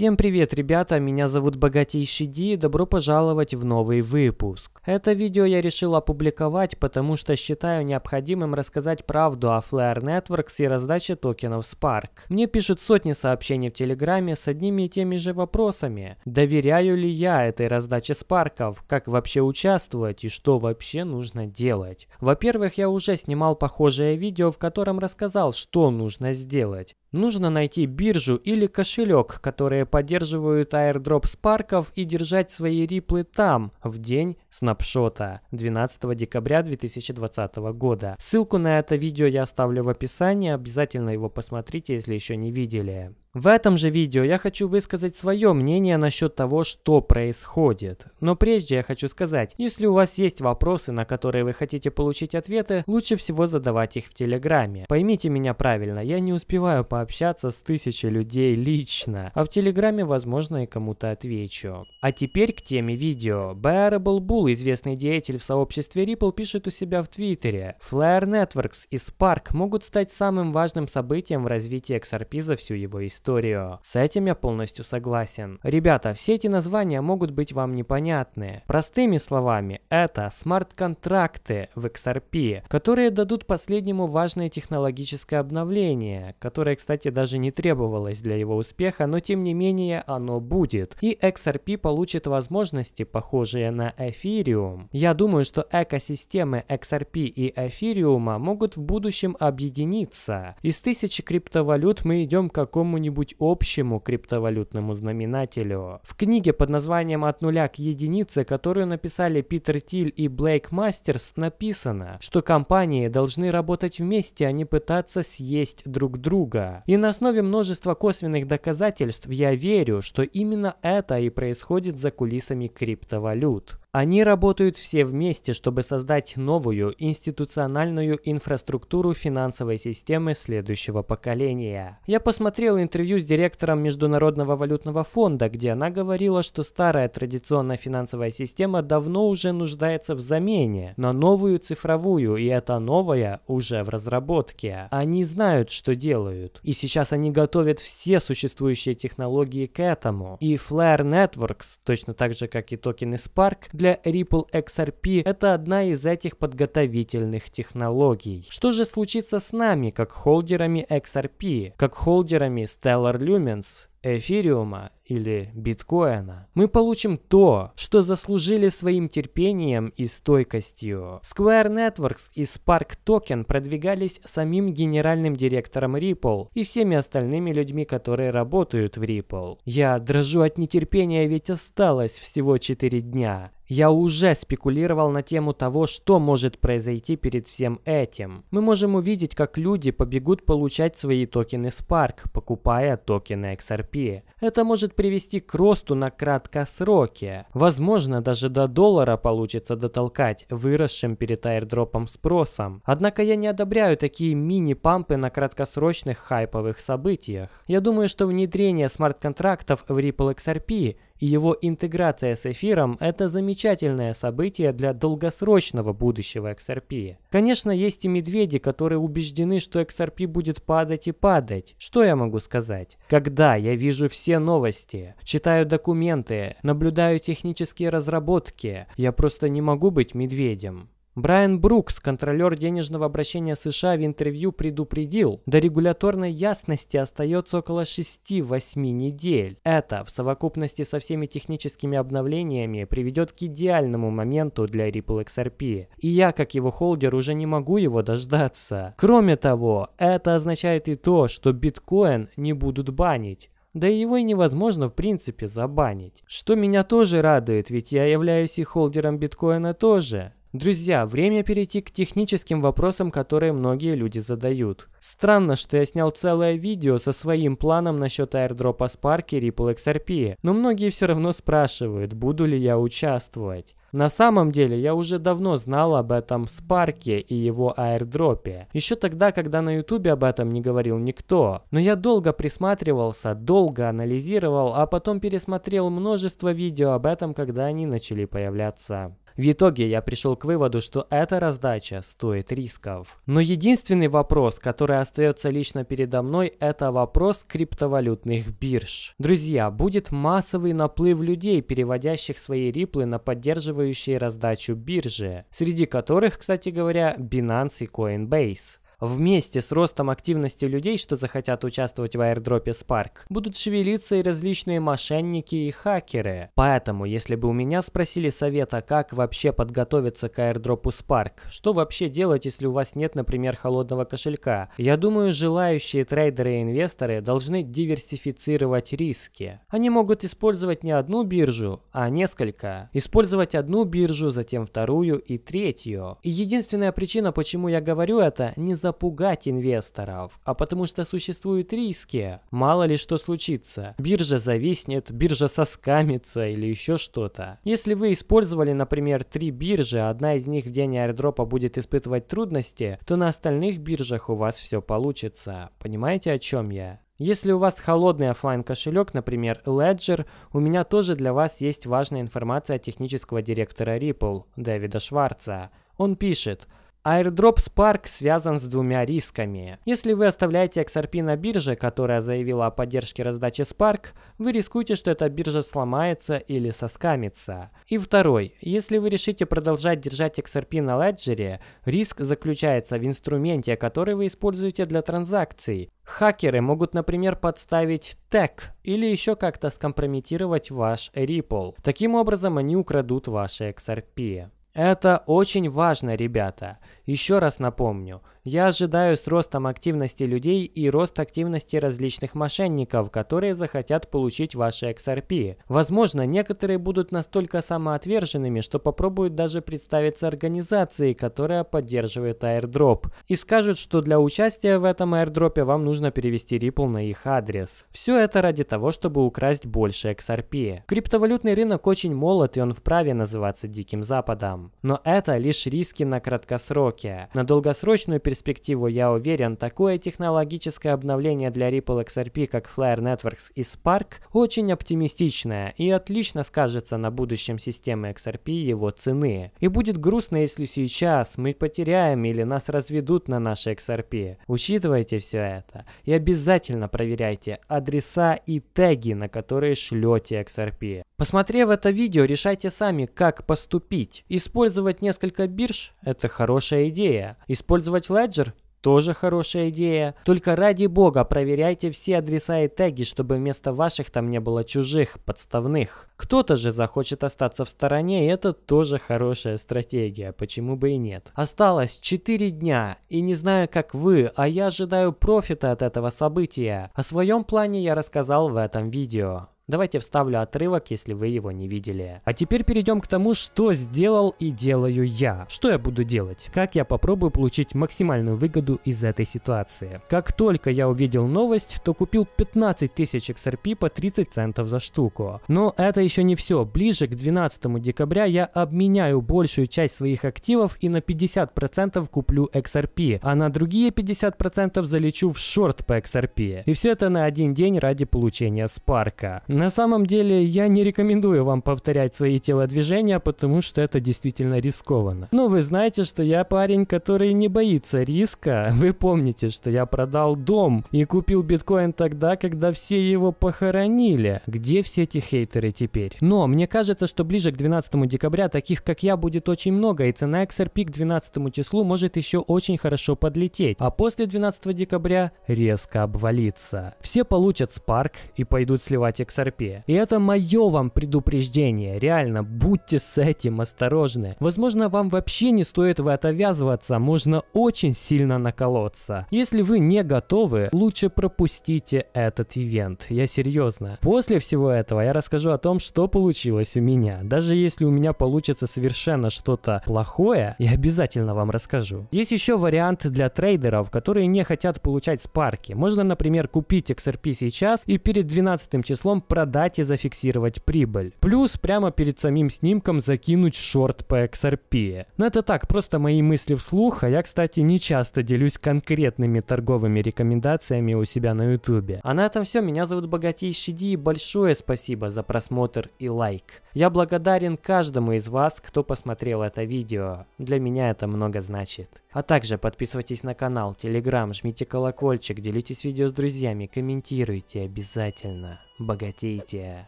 Всем привет, ребята, меня зовут Богатейший Ди, добро пожаловать в новый выпуск. Это видео я решил опубликовать, потому что считаю необходимым рассказать правду о Flare Networks и раздаче токенов Spark. Мне пишут сотни сообщений в Телеграме с одними и теми же вопросами. Доверяю ли я этой раздаче спарков, как вообще участвовать и что вообще нужно делать? Во-первых, я уже снимал похожее видео, в котором рассказал, что нужно сделать. Нужно найти биржу или кошелек, которые поддерживают airdrop спарков и держать свои риплы там в день снапшота 12 декабря 2020 года. Ссылку на это видео я оставлю в описании, обязательно его посмотрите, если еще не видели. В этом же видео я хочу высказать свое мнение насчет того, что происходит. Но прежде я хочу сказать, если у вас есть вопросы, на которые вы хотите получить ответы, лучше всего задавать их в Телеграме. Поймите меня правильно, я не успеваю пообщаться с тысячей людей лично, а в Телеграме, возможно, и кому-то отвечу. А теперь к теме видео. Bearable Bull, известный деятель в сообществе Ripple, пишет у себя в Твиттере. Flare Networks и Spark могут стать самым важным событием в развитии XRP за всю его историю историю. С этим я полностью согласен. Ребята, все эти названия могут быть вам непонятны. Простыми словами, это смарт-контракты в XRP, которые дадут последнему важное технологическое обновление, которое, кстати, даже не требовалось для его успеха, но тем не менее оно будет. И XRP получит возможности, похожие на эфириум. Я думаю, что экосистемы XRP и эфириума могут в будущем объединиться. Из тысячи криптовалют мы идем к какому-нибудь какому-нибудь общему криптовалютному знаменателю. В книге под названием «От нуля к единице», которую написали Питер Тиль и Блейк Мастерс, написано, что компании должны работать вместе, а не пытаться съесть друг друга. И на основе множества косвенных доказательств я верю, что именно это и происходит за кулисами криптовалют. Они работают все вместе, чтобы создать новую институциональную инфраструктуру финансовой системы следующего поколения. Я посмотрел интервью с директором Международного валютного фонда, где она говорила, что старая традиционная финансовая система давно уже нуждается в замене на новую цифровую, и эта новая уже в разработке. Они знают, что делают, и сейчас они готовят все существующие технологии к этому. И Flare Networks, точно так же, как и токены Spark, для Ripple XRP – это одна из этих подготовительных технологий. Что же случится с нами, как холдерами XRP, как холдерами Stellar Lumens, эфириума или биткоина. Мы получим то, что заслужили своим терпением и стойкостью. Square Networks и Spark Token продвигались самим генеральным директором Ripple и всеми остальными людьми, которые работают в Ripple. Я дрожу от нетерпения, ведь осталось всего 4 дня. Я уже спекулировал на тему того, что может произойти перед всем этим. Мы можем увидеть, как люди побегут получать свои токены Spark, покупая токены XRP. Это может привести к росту на краткосроке. Возможно, даже до доллара получится дотолкать выросшим перед аирдропом спросом. Однако я не одобряю такие мини-пампы на краткосрочных хайповых событиях. Я думаю, что внедрение смарт-контрактов в Ripple XRP – его интеграция с эфиром – это замечательное событие для долгосрочного будущего XRP. Конечно, есть и медведи, которые убеждены, что XRP будет падать и падать. Что я могу сказать? Когда я вижу все новости, читаю документы, наблюдаю технические разработки, я просто не могу быть медведем. Брайан Брукс, контролер денежного обращения США, в интервью предупредил, до регуляторной ясности остается около 6-8 недель. Это, в совокупности со всеми техническими обновлениями, приведет к идеальному моменту для Ripple XRP. И я, как его холдер, уже не могу его дождаться. Кроме того, это означает и то, что биткоин не будут банить. Да и его и невозможно в принципе забанить. Что меня тоже радует, ведь я являюсь и холдером биткоина тоже. Друзья, время перейти к техническим вопросам, которые многие люди задают. Странно, что я снял целое видео со своим планом насчет аирдропа Spark и Ripple XRP, но многие все равно спрашивают, буду ли я участвовать. На самом деле, я уже давно знал об этом Спарке и его аирдропе. Еще тогда, когда на ютубе об этом не говорил никто. Но я долго присматривался, долго анализировал, а потом пересмотрел множество видео об этом, когда они начали появляться. В итоге я пришел к выводу, что эта раздача стоит рисков. Но единственный вопрос, который остается лично передо мной, это вопрос криптовалютных бирж. Друзья, будет массовый наплыв людей, переводящих свои риплы на поддерживающие раздачу биржи, среди которых, кстати говоря, Binance и Coinbase вместе с ростом активности людей, что захотят участвовать в аирдропе Spark, будут шевелиться и различные мошенники и хакеры. Поэтому, если бы у меня спросили совета, как вообще подготовиться к аирдропу Spark, что вообще делать, если у вас нет, например, холодного кошелька, я думаю, желающие трейдеры и инвесторы должны диверсифицировать риски. Они могут использовать не одну биржу, а несколько. Использовать одну биржу, затем вторую и третью. И единственная причина, почему я говорю это, не за запугать инвесторов, а потому что существуют риски. Мало ли что случится. Биржа зависнет, биржа соскамится или еще что-то. Если вы использовали, например, три биржи, а одна из них в день аирдропа будет испытывать трудности, то на остальных биржах у вас все получится. Понимаете, о чем я? Если у вас холодный офлайн кошелек, например, Ledger, у меня тоже для вас есть важная информация от технического директора Ripple, Дэвида Шварца. Он пишет – Airdrop Spark связан с двумя рисками. Если вы оставляете XRP на бирже, которая заявила о поддержке раздачи Spark, вы рискуете, что эта биржа сломается или соскамится. И второй, если вы решите продолжать держать XRP на леджере, риск заключается в инструменте, который вы используете для транзакций. Хакеры могут, например, подставить тег или еще как-то скомпрометировать ваш Ripple. Таким образом, они украдут ваши XRP. Это очень важно, ребята. Еще раз напомню, я ожидаю с ростом активности людей и рост активности различных мошенников, которые захотят получить ваши XRP. Возможно, некоторые будут настолько самоотверженными, что попробуют даже представиться организацией, которая поддерживает airdrop, и скажут, что для участия в этом airdropе вам нужно перевести Ripple на их адрес. Все это ради того, чтобы украсть больше XRP. Криптовалютный рынок очень молод, и он вправе называться Диким Западом. Но это лишь риски на краткосроке. На долгосрочную перспективу, я уверен, такое технологическое обновление для Ripple XRP, как Flyer Networks и Spark, очень оптимистичное и отлично скажется на будущем системы XRP его цены. И будет грустно, если сейчас мы потеряем или нас разведут на нашей XRP. Учитывайте все это и обязательно проверяйте адреса и теги, на которые шлете XRP. Посмотрев это видео, решайте сами, как поступить. Использовать несколько бирж – это хорошая идея. Использовать Ledger тоже хорошая идея. Только ради бога проверяйте все адреса и теги, чтобы вместо ваших там не было чужих, подставных. Кто-то же захочет остаться в стороне, и это тоже хорошая стратегия, почему бы и нет. Осталось 4 дня, и не знаю как вы, а я ожидаю профита от этого события. О своем плане я рассказал в этом видео. Давайте вставлю отрывок, если вы его не видели. А теперь перейдем к тому, что сделал и делаю я. Что я буду делать? Как я попробую получить максимальную выгоду из этой ситуации? Как только я увидел новость, то купил 15 тысяч XRP по 30 центов за штуку. Но это еще не все. Ближе к 12 декабря я обменяю большую часть своих активов и на 50% куплю XRP, а на другие 50% залечу в шорт по XRP. И все это на один день ради получения спарка. На самом деле, я не рекомендую вам повторять свои телодвижения, потому что это действительно рискованно. Но вы знаете, что я парень, который не боится риска. Вы помните, что я продал дом и купил биткоин тогда, когда все его похоронили. Где все эти хейтеры теперь? Но мне кажется, что ближе к 12 декабря таких, как я, будет очень много, и цена XRP к 12 числу может еще очень хорошо подлететь, а после 12 декабря резко обвалиться. Все получат спарк и пойдут сливать XRP терапия. И это мое вам предупреждение. Реально, будьте с этим осторожны. Возможно, вам вообще не стоит в это ввязываться, можно очень сильно наколоться. Если вы не готовы, лучше пропустите этот ивент. Я серьезно. После всего этого я расскажу о том, что получилось у меня. Даже если у меня получится совершенно что-то плохое, я обязательно вам расскажу. Есть еще вариант для трейдеров, которые не хотят получать спарки. Можно, например, купить XRP сейчас и перед 12 числом продать и зафиксировать прибыль. Плюс прямо перед самим снимком закинуть шорт по XRP. Но ну, это так, просто мои мысли вслух, а я, кстати, не часто делюсь конкретными торговыми рекомендациями у себя на YouTube. А на этом все, меня зовут Богатейший Ди и большое спасибо за просмотр и лайк. Я благодарен каждому из вас, кто посмотрел это видео. Для меня это много значит. А также подписывайтесь на канал, телеграм, жмите колокольчик, делитесь видео с друзьями, комментируйте обязательно богатейте.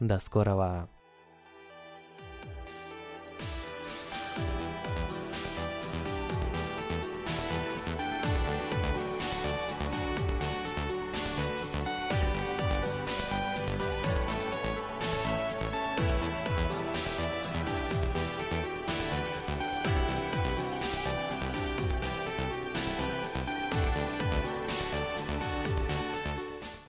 До скорого!